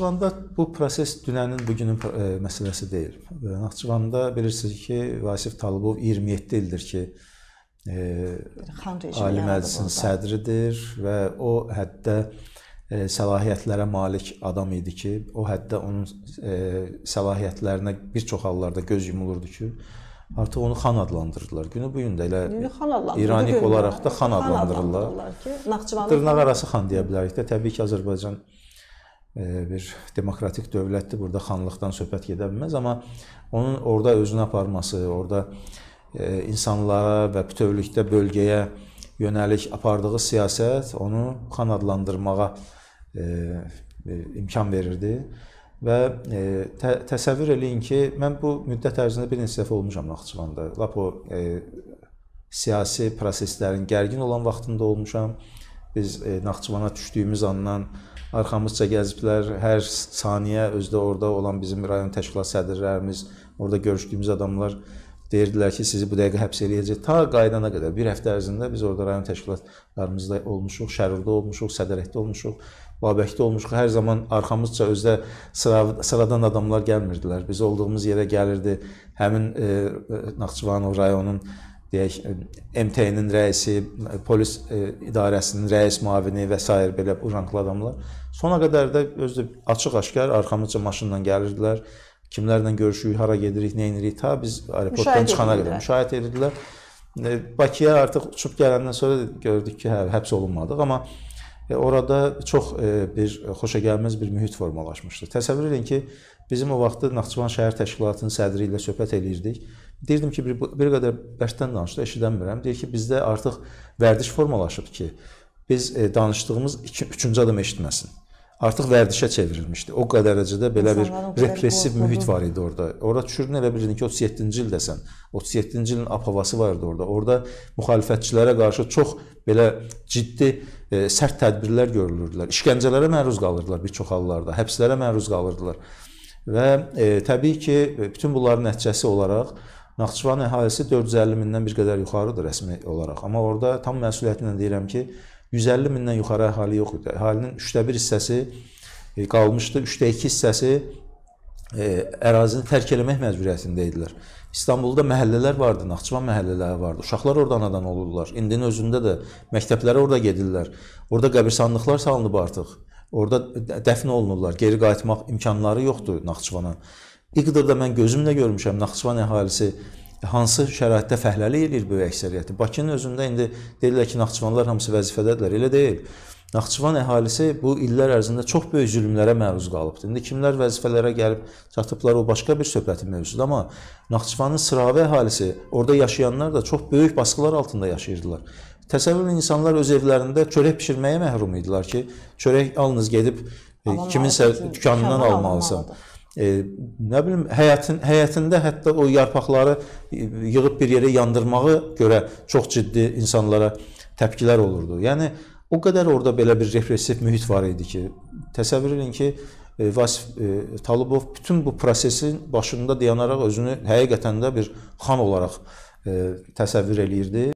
Naxçıvanda bu proses dünənin, bugünün e, məsələsi deyil. E, Naxçıvanda bilirsiniz ki, Vasif Talıbov 27 ildir ki, e, Ali Məclisin sədridir və o həddə e, səlahiyyətlərə malik adam idi ki, o həddə onun e, səlahiyyətlərinə bir çox hallarda göz yumulurdu ki, artıq onu xan adlandırırdılar. Günü bu gün də elə İranik olaraq da xan adlandırırlar. Xan adlandırırlar ki, Naxçıvanın dırnaq arası xan deyə bilərik də təbii ki, Azərbaycan E, bir demokratik dövlətdir. Burada xanlıqdan söhbət gedə bilməz, amma onun orada özünü aparması, orada e, insanlara və bütövlükdə bölgəyə yönəlik apardığı siyasət onu xan adlandırmağa e, imkan verirdi. Və e, tə, təsəvvür eləyin ki, mən bu müddət ərzində bir neçə dəfə olmuşam Naxçıvanda. Lap o e, siyasi proseslərin gərgin olan vaxtında olmuşam. Biz e, Naxçıvana düşdüyümüz andan Arxamızca gəziblər, hər saniyə özdə orada olan bizim rayon təşkilat sədrlərimiz, orada görüşdüyümüz adamlar deyirdilər ki, sizi bu dəqiqə həbs eləyəcək. Ta qaydana qədər bir həftə ərzində biz orada rayon təşkilatlarımızda olmuşuq, Şərurda olmuşuq, Sədərəkdə olmuşuq, Babəkdə olmuşuq. Hər zaman arxamızca özdə sıra, sıradan adamlar gəlmirdilər. Biz olduğumuz yerə gəlirdi. Həmin e, e Naxçıvan o rayonun e, deyək e, MT-nin rəisi, polis e, idarəsinin rəis müavini və s. belə bu ranklı adamlar sona qədər də özü açıq-aşkar arxamızca maşınla gəlirdilər. Kimlərlə görüşürük, hara gedirik, nə edirik, ta biz aeroportdan çıxana qədər müşahidə edirdilər. E, Bakıya artıq uçub gələndən sonra gördük ki, hə, həbs olunmadıq, amma orada çox e, bir xoşagəlməz bir mühit formalaşmışdı. Təsəvvür edin ki, bizim o vaxtı Naxçıvan şəhər təşkilatının sədri ilə söhbət eləyirdik. Deyirdim ki, bir, bir qədər bəşdən danışdı, eşidənmirəm. Deyir ki, bizdə artıq vərdiş formalaşıb ki, biz e, danışdığımız 2 3-cü adam eşitməsin artıq vərdişə çevrilmişdi. O dərəcədə belə İnsanlar bir repressiv qorxudu. mühit var idi orada. Ora düşürdün elə bilirdin ki, 37-ci ildəsən. 37-ci ilin apavası var idi orada. Orada müxalifətçilərə qarşı çox belə ciddi e, sərt tədbirlər görülürdülər. İşgəncələrə məruz qalırdılar bir çox hallarda, həbslərə məruz qalırdılar. Və e, təbii ki, e, bütün bunların nəticəsi olaraq Naxçıvan əhalisi 450 mindən bir qədər yuxarıdır rəsmi olaraq. Amma orada tam məsuliyyətlə deyirəm ki, 150 mindən yuxarı əhali yox idi. Əhalinin 3də 1 hissəsi e, qalmışdı, 3də 2 hissəsi ə, e, ərazini tərk eləmək məcburiyyətində idilər. İstanbulda məhəllələr vardı, Naxçıvan məhəllələri vardı. Uşaqlar orada anadan olurlar. İndinin özündə də məktəblərə orada gedirlər. Orada qəbirstanlıqlar salınıb artıq. Orada dəfn olunurlar. Geri qayıtmaq imkanları yoxdur Naxçıvana. İqdırda mən gözümlə görmüşəm Naxçıvan əhalisi hansı şəraitdə fəhləlik eləyir böyük əksəriyyəti. Bakının özündə indi deyirlər ki, Naxçıvanlar hamısı vəzifədədirlər, elə deyil. Naxçıvan əhalisi bu illər ərzində çox böyük zülmlərə məruz qalıbdır. İndi kimlər vəzifələrə gəlib çatıblar o başqa bir söhbətin mövzusudur, amma Naxçıvanın sıravi əhalisi, orada yaşayanlar da çox böyük basqılar altında yaşayırdılar. Təsəvvür edin, insanlar öz evlərində çörək bişirməyə məhrum idilər ki, çörək alınız gedib e, kiminsə dükanından almalısan. Almalıdır e, nə bilim həyətin həyətində hətta o yarpaqları yığıb bir yerə yandırmağı görə çox ciddi insanlara təpkilər olurdu. Yəni o qədər orada belə bir repressiv mühit var idi ki, təsəvvür edin ki, e, Vasif e, Talıbov bütün bu prosesin başında dayanaraq özünü həqiqətən də bir xan olaraq e, təsəvvür eləyirdi.